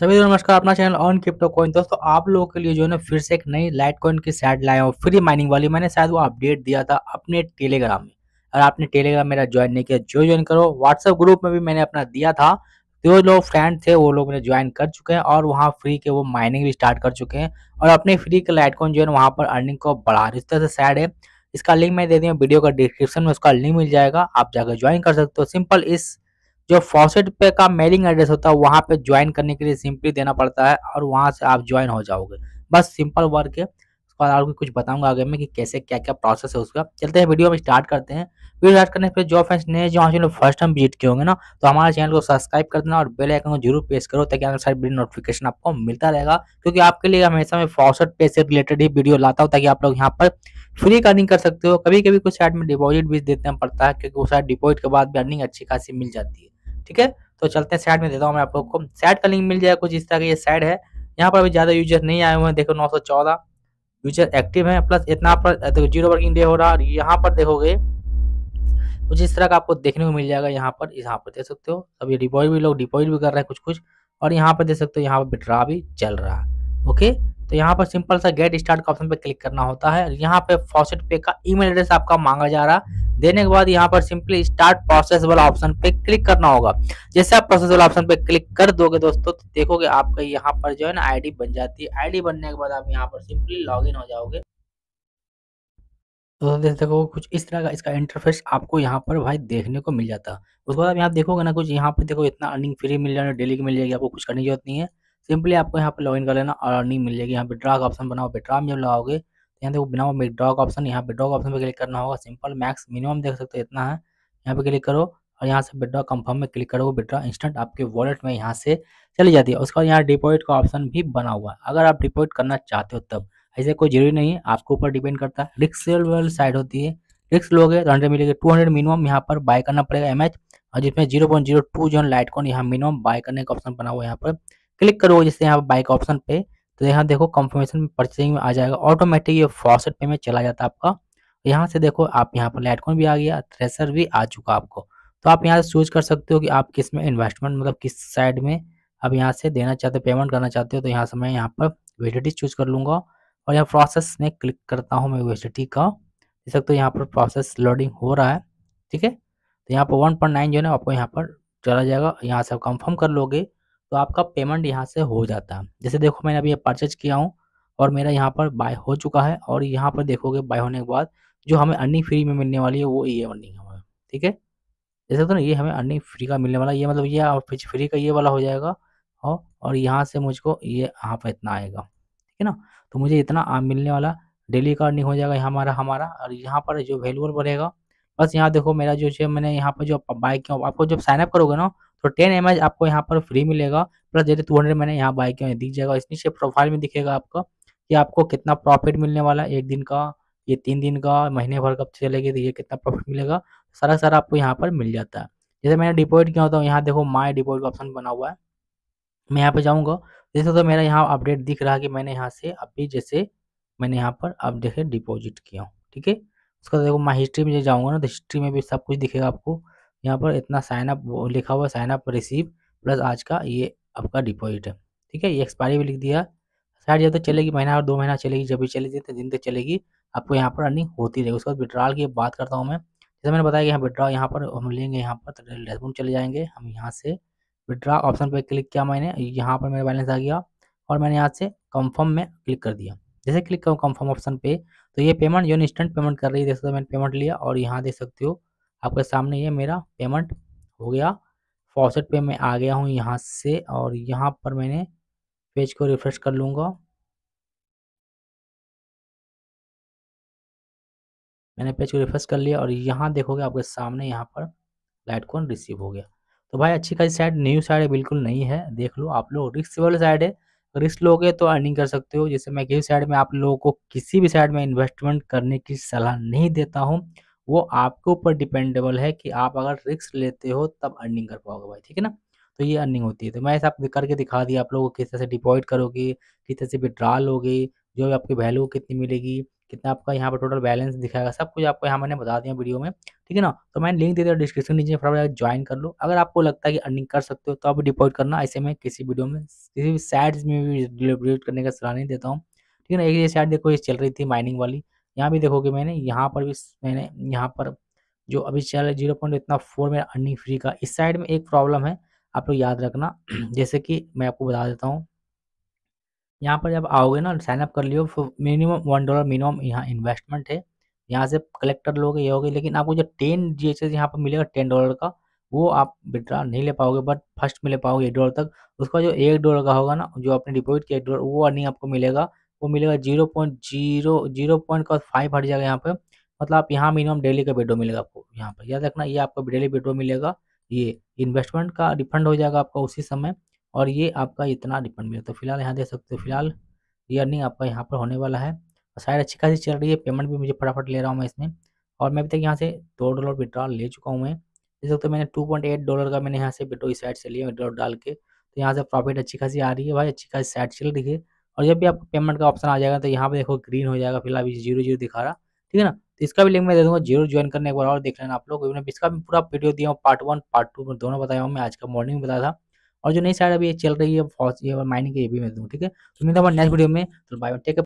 सभी दोस्तों नमस्कार अपना चैनल ऑन क्रिप्टो कॉइन दोस्तों आप लोगों के लिए जो है ना फिर से एक नई लाइट कॉइन की सैड लाया हूँ फ्री माइनिंग वाली मैंने शायद वो अपडेट दिया था अपने टेलीग्राम में और आपने टेलीग्राम मेरा ज्वाइन नहीं किया जो ज्वाइन करो व्हाट्सएप ग्रुप में भी मैंने अपना दिया था जो लोग फ्रेंड थे वो लोग ने ज्वाइन कर चुके हैं और वहाँ फ्री के वो माइनिंग भी स्टार्ट कर चुके हैं और अपने फ्री के लाइट कॉइन जो है वहाँ पर अर्निंग को बढ़ा रहे इस तरह से सैड है इसका लिंक मैं दे दिया वीडियो का डिस्क्रिप्शन में उसका लिंक मिल जाएगा आप जाकर ज्वाइन कर सकते हो सिंपल इस जो फॉसेट पे का मेलिंग एड्रेस होता है वहाँ पे ज्वाइन करने के लिए सिंपली देना पड़ता है और वहाँ से आप ज्वाइन हो जाओगे बस सिंपल वर्क है उसके बाद आपको कुछ बताऊंगा आगे में कि कैसे क्या क्या प्रोसेस है उसका चलते हैं वीडियो में स्टार्ट करते हैं वीडियो स्टार्ट करने पर जो फ्रेंड्स नए जो चैनल फर्स्ट टाइम विजिट किए होंगे ना तो हमारे चैनल को सब्सक्राइब कर देना और बेल आइकन को जरूर प्रेस करो ताकि हमारे सारे वीडियो नोटिफिकेशन आपको मिलता रहेगा क्योंकि आपके लिए हमेशा मैं फॉसेट पे से रिलेटेड ही वीडियो लाता हूँ ताकि आप लोग यहाँ पर फ्री का अर्निंग कर सकते हो कभी कभी कुछ साइड में डिपॉजिट भी देना पड़ता है क्योंकि वो साइड डिपॉजिट के बाद भी अर्निंग अच्छी खासी मिल जाती है ठीक है तो चलते हैं साइड में देता हूँ मैं आप लोग को साइड का लिंक मिल जाएगा कुछ इस तरह का ये साइड है यहाँ पर अभी ज़्यादा यूजर नहीं आए हुए हैं देखो नौ यूजर एक्टिव है प्लस इतना पर देखो जीरो वर्किंग डे हो रहा है यहाँ पर देखोगे कुछ इस तरह का आपको देखने को मिल जाएगा यहाँ पर यहाँ पर देख सकते हो अभी डिपॉजिट भी लोग डिपॉजिट भी कर रहे हैं कुछ कुछ और यहाँ पर देख सकते हो यहाँ पर विड्रा भी चल रहा है ओके तो यहाँ पर सिंपल सा गेट स्टार्ट का ऑप्शन पे क्लिक करना होता है यहाँ पे फॉसेट पे का ईमेल एड्रेस आपका मांगा जा रहा है देने के बाद यहाँ पर सिंपली स्टार्ट प्रोसेस वाला ऑप्शन पे क्लिक करना होगा जैसे आप प्रोसेस वाला ऑप्शन पे क्लिक कर दोगे दोस्तों तो देखोगे आपका यहाँ पर जो है ना आईडी बन जाती है आईडी बनने के बाद आप यहाँ पर सिंपली लॉगिन हो जाओगे तो देखो कुछ इस तरह का इसका इंटरफेस आपको यहाँ पर भाई देखने को मिल जाता उसके बाद आप यहाँ देखोगे ना कुछ यहाँ पर देखो इतना अर्निंग फ्री मिल जाएगा डेली की मिल जाएगी आपको कुछ करने की जरूरत नहीं है सिंपली आपको यहाँ पर लॉगिन कर लेना और अर्निंग मिल जाएगी यहाँ पे ड्रा का ऑप्शन बनाओ पे ड्रा में जब लगाओगे यहाँ देखो बिना विड्रॉ ऑप्शन यहाँ विड्रॉ ऑप्शन पर क्लिक करना होगा सिंपल मैक्स मिनिमम देख सकते हो इतना है यहाँ पे क्लिक करो और यहाँ से विड्रॉ कंफर्म में क्लिक करो विड्रॉ इंस्टेंट आपके वॉलेट में यहाँ से चली जाती है उसके बाद यहाँ डिपॉजिट का ऑप्शन भी बना हुआ है अगर आप डिपॉजिट करना चाहते हो तब ऐसे कोई जरूरी नहीं है आपके ऊपर डिपेंड करता है रिक्स साइड होती है रिक्स लोगे तो हंड्रेड मिलेगी टू हंड्रेड मिनिमम यहाँ पर बाय करना पड़ेगा एम और जिसमें जीरो पॉइंट जीरो टू जो लाइट कॉन यहाँ मिनिमम बाय करने का ऑप्शन बना हुआ है यहाँ पर क्लिक करो जिससे यहाँ बाय का ऑप्शन पे तो यहाँ देखो कंफर्मेशन परचेसिंग में आ जाएगा ऑटोमेटिक ये फॉसेट पे में चला जाता है आपका यहाँ से देखो आप यहाँ पर लाइटकॉन भी आ गया थ्रेसर भी आ चुका आपको तो आप यहाँ से चूज कर सकते हो कि आप किस में इन्वेस्टमेंट मतलब किस साइड में आप यहाँ से देना चाहते हो पेमेंट करना चाहते हो तो यहाँ से मैं यहाँ पर यूएसडी चूज कर लूँगा और यहाँ प्रोसेस में क्लिक करता हूँ मैं यूएसडी का देख सकते हो यहाँ पर प्रोसेस लोडिंग हो रहा है ठीक है तो यहाँ पर वन पॉइंट नाइन जो है ना आपको यहाँ पर चला जाएगा यहाँ से आप कंफर्म कर लोगे तो आपका पेमेंट यहाँ से हो जाता है जैसे देखो मैंने अभी परचेज किया हूँ और मेरा यहाँ पर बाय हो चुका है और यहाँ पर देखोगे बाय होने के बाद जो हमें अर्निंग फ्री में मिलने वाली है वो ये अर्निंग हमें ठीक है जैसे तो ना ये हमें अर्निंग फ्री का मिलने वाला ये मतलब ये फ्री का ये वाला हो जाएगा और और यहाँ से मुझको ये यहाँ पर इतना आएगा ठीक है ना तो मुझे इतना मिलने वाला डेली का अर्निंग हो जाएगा यहाँ हमारा हमारा और यहाँ पर जो वैल्यूबल बढ़ेगा बस यहाँ देखो मेरा जो है मैंने यहाँ पर जो बाइक आपको जब साइनअप करोगे ना तो टेन एम आपको यहाँ पर फ्री मिलेगा प्लस जैसे टू हंड्रेड मैंने यहाँ बाई के दिख जाएगा इस नीचे प्रोफाइल में दिखेगा आपको कि आपको कितना प्रॉफिट मिलने वाला है एक दिन का ये तीन दिन का महीने भर कब चलेगी तो ये कितना प्रॉफिट मिलेगा सारा सारा आपको यहाँ पर मिल जाता है जैसे मैंने डिपॉजिट किया होता हूँ यहाँ देखो माई डिपॉजिट ऑप्शन बना हुआ है मैं यहाँ पे जाऊँगा जैसे तो मेरा यहाँ अपडेट दिख रहा है कि मैंने यहाँ से अभी जैसे मैंने यहाँ पर अब देखे डिपॉजिट किया ठीक है उसका देखो मैं हिस्ट्री में जाऊँगा ना तो हिस्ट्री में भी सब कुछ दिखेगा आपको यहाँ पर इतना साइन अप लिखा हुआ साइन अप रिसीव प्लस आज का ये आपका डिपॉजिट है ठीक है ये एक्सपायरी भी लिख दिया साइड जब तक तो चलेगी महीना और दो महीना चलेगी जब भी चलेगी तो दिन तक तो चलेगी आपको यहाँ पर अर्निंग होती रहेगी उसके बाद विड्रॉल की बात करता हूँ मैं जैसे मैंने बताया कि यहाँ विड्रॉ यहाँ पर हम लेंगे यहाँ पर डैशबोर्ड चले जाएंगे हम यहाँ से विड्रॉ ऑप्शन पर क्लिक किया मैंने यहाँ पर मेरा बैलेंस आ गया और मैंने यहाँ से कंफर्म में क्लिक कर दिया जैसे क्लिक करूँ कंफर्म ऑप्शन पे तो ये पेमेंट जो इंस्टेंट पेमेंट कर रही है जैसे मैंने पेमेंट लिया और यहाँ देख सकते हो आपके सामने ये मेरा पेमेंट हो गया फॉसेट पे मैं आ गया हूँ यहाँ से और यहाँ पर मैंने पेज को रिफ्रेश कर लूँगा मैंने पेज को रिफ्रेश कर लिया और यहाँ देखोगे आपके सामने यहाँ पर लाइट कॉन रिसीव हो गया तो भाई अच्छी खासी साइड न्यू साइड है बिल्कुल नहीं है देख लो आप लोग रिस्क वाले साइड है रिस्क लोगे तो अर्निंग कर सकते हो जैसे मैं किसी साइड में आप लोगों को किसी भी साइड में इन्वेस्टमेंट करने की सलाह नहीं देता हूँ वो आपके ऊपर डिपेंडेबल है कि आप अगर रिस्क लेते हो तब अर्निंग कर पाओगे भाई ठीक है ना तो ये अर्निंग होती है तो मैं ऐसा करके दिखा दिया आप लोगों को किस तरह से डिपॉजिट करोगे किस तरह से विड्रॉल होगी जो भी आपकी वैल्यू कितनी मिलेगी कितना आपका यहाँ पर टोटल बैलेंस दिखाएगा सब कुछ आपको यहाँ मैंने बता दिया वीडियो में ठीक है ना तो मैंने लिंक दे दिया डिस्क्रिप्शन नीचे फटाफट ज्वाइन कर लो अगर आपको लगता है कि अर्निंग कर सकते हो तो आप डिपॉजिट करना ऐसे में किसी वीडियो में किसी भी साइड में भी डिपॉजिट करने का सलाह नहीं देता हूँ ठीक है ना एक ये देखो ये चल रही थी माइनिंग वाली यहाँ भी देखोगे मैंने यहाँ पर भी मैंने यहाँ पर जो अभी चल रहा जीरो पॉइंट इतना फोर मेरा अर्निंग फ्री का इस साइड में एक प्रॉब्लम है आप लोग याद रखना जैसे कि मैं आपको बता देता हूँ यहाँ पर जब आओगे ना साइनअप कर लियो मिनिमम वन डॉलर मिनिमम यहाँ इन्वेस्टमेंट है यहाँ से कलेक्टर लोगे ये होगे लेकिन आपको जो टेन जी एच एस यहाँ पर मिलेगा टेन डॉलर का वो आप विड्रा नहीं ले पाओगे बट फर्स्ट में ले पाओगे एक डॉलर तक उसका जो एक डॉलर का होगा ना जो आपने डिपॉजिट किया एक डॉलर वो अर्निंग आपको मिलेगा वो मिलेगा zero point zero zero point का फाइव हट जाएगा यहाँ पे मतलब आप यहाँ मिनिमम डेली का बेडो मिलेगा आपको यहाँ पर याद रखना ये आपको डेली बेडो मिलेगा ये इन्वेस्टमेंट का रिफंड हो जाएगा आपका उसी समय और ये आपका इतना रिफंड मिलेगा तो फिलहाल यहाँ देख सकते हो फिलहाल ये अर्निंग आपका यहाँ पर होने वाला है साइड अच्छी खासी चल रही है पेमेंट भी मुझे फटाफट ले रहा हूँ मैं इसमें और मैं अभी तक यहाँ से दो डॉलर विड्रॉल ले चुका हूँ मैं देख सकते हो मैंने टू पॉइंट एट डॉलर का मैंने यहाँ से विड्रो इस साइड से लिया विड्रॉल डाल के तो यहाँ से प्रॉफिट अच्छी खासी आ रही है भाई अच्छी खासी साइड चल रही है और जब भी आपको पेमेंट का ऑप्शन आ जाएगा तो यहाँ पे देखो ग्रीन हो जाएगा फिलहाल अभी जीरो जीरो दिखा रहा ठीक है ना तो इसका भी लिंक मैं दे दूंगा जीरो ज्वाइन करने के बाद और देख लेना आप लोग इसका भी पूरा वीडियो दिया हूँ पार्ट वन पार्ट टू में दोनों बताया हूँ मैं आज का मॉर्निंग में बताया था और जो नई साइड अभी चल रही है माइनिंग ये भी मैं दूँ ठीक है तो मिलता हूँ नेक्स्ट वीडियो में तो बाय टेक